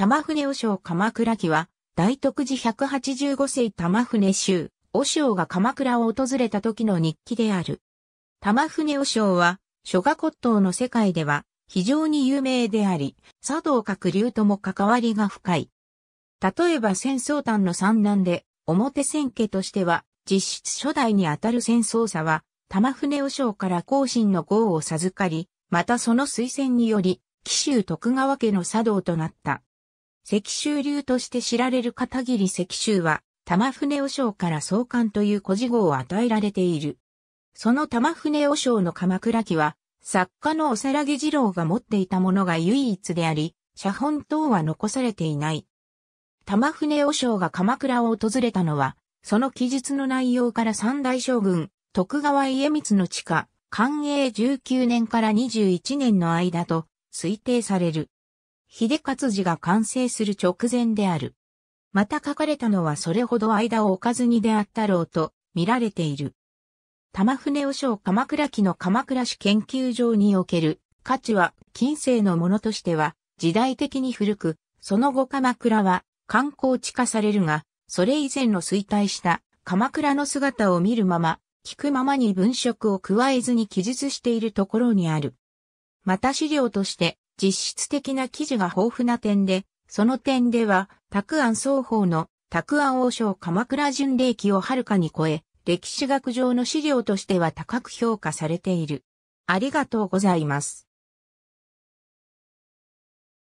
玉船和尚鎌倉記は、大徳寺185世玉船衆、和尚が鎌倉を訪れた時の日記である。玉船和尚は、諸賀骨董の世界では、非常に有名であり、茶道閣流とも関わりが深い。例えば戦争丹の三男で、表千家としては、実質初代にあたる戦争者は、玉船和尚から後進の号を授かり、またその推薦により、紀州徳川家の茶道となった。石州流として知られる片桐石州は、玉船和尚から創刊という古事号を与えられている。その玉船和尚の鎌倉記は、作家のおさらげ二郎が持っていたものが唯一であり、写本等は残されていない。玉船和尚が鎌倉を訪れたのは、その記述の内容から三大将軍、徳川家光の地下、寛永19年から21年の間と推定される。秀勝寺が完成する直前である。また書かれたのはそれほど間を置かずにであったろうと見られている。玉船和尚鎌倉期の鎌倉市研究場における価値は近世のものとしては時代的に古く、その後鎌倉は観光地化されるが、それ以前の衰退した鎌倉の姿を見るまま、聞くままに文飾を加えずに記述しているところにある。また資料として実質的な記事が豊富な点で、その点では、拓安双方の拓安王将鎌倉巡礼記をはるかに超え、歴史学上の資料としては高く評価されている。ありがとうございます。